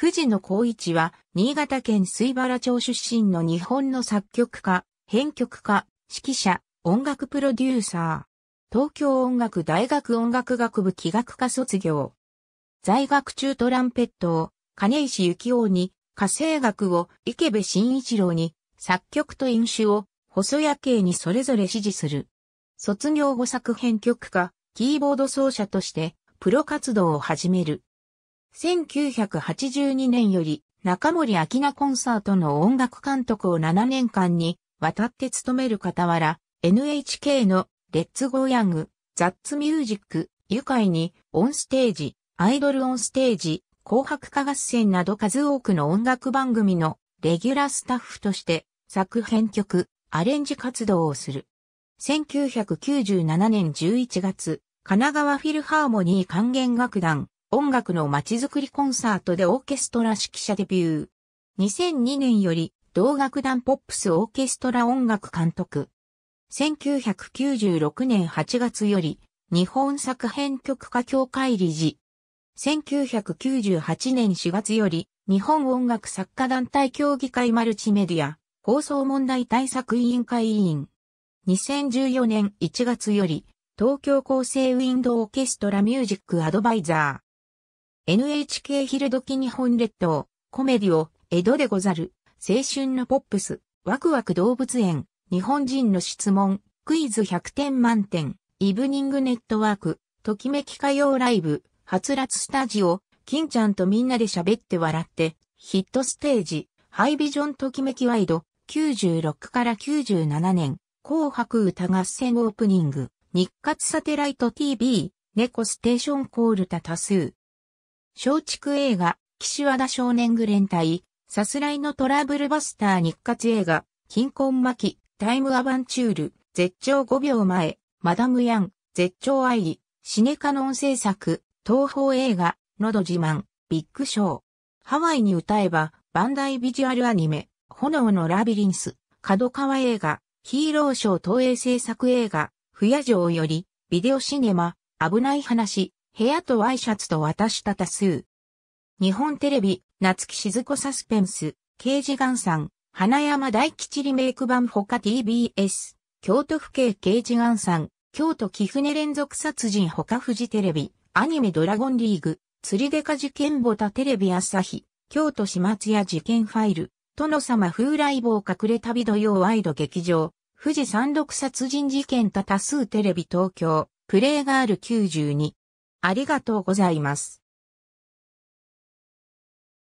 藤野光一は、新潟県水原町出身の日本の作曲家、編曲家、指揮者、音楽プロデューサー。東京音楽大学音楽学部器楽科卒業。在学中トランペットを、金石幸雄に、火星学を池部慎一郎に、作曲と飲酒を、細夜景にそれぞれ指示する。卒業後作編曲家、キーボード奏者として、プロ活動を始める。1982年より中森明菜コンサートの音楽監督を7年間に渡って務める傍ら、NHK のレッツゴーヤング、ザッツミュージック、愉快に、オンステージ、アイドルオンステージ、紅白歌合戦など数多くの音楽番組のレギュラースタッフとして作編曲、アレンジ活動をする。1997年11月、神奈川フィルハーモニー管弦楽団、音楽の街づくりコンサートでオーケストラ指揮者デビュー。2002年より同楽団ポップスオーケストラ音楽監督。1996年8月より日本作編曲家協会理事。1998年4月より日本音楽作家団体協議会マルチメディア放送問題対策委員会委員。2014年1月より東京厚生ウィンドオーケストラミュージックアドバイザー。NHK 昼時日本列島、コメディを、江戸でござる、青春のポップス、ワクワク動物園、日本人の質問、クイズ100点満点、イブニングネットワーク、ときめき火曜ライブ、はつらつスタジオ、金ちゃんとみんなで喋って笑って、ヒットステージ、ハイビジョンときめきワイド、96から97年、紅白歌合戦オープニング、日活サテライト TV、猫ステーションコールタ多数。松竹映画、岸和田少年愚連隊、さすらいのトラブルバスター日活映画、貧困巻、タイムアバンチュール、絶頂5秒前、マダムヤン、絶頂愛理、シネカノン制作、東宝映画、のど自慢、ビッグショー。ハワイに歌えば、バンダイビジュアルアニメ、炎のラビリンス、角川映画、ヒーローショー東映制作映画、不夜城より、ビデオシネマ、危ない話、部屋とワイシャツと私た多数。日本テレビ、夏木静子サスペンス、刑事岩さん、花山大吉リメイク版他 TBS、京都府警刑事岩さん、京都貴船連続殺人他富士テレビ、アニメドラゴンリーグ、釣りデカ事件ボタテレビ朝日、京都始末屋事件ファイル、殿様風来坊隠れ旅土曜ワイド劇場、富士山独殺人事件多多数テレビ東京、プレイガール92、ありがとうございます。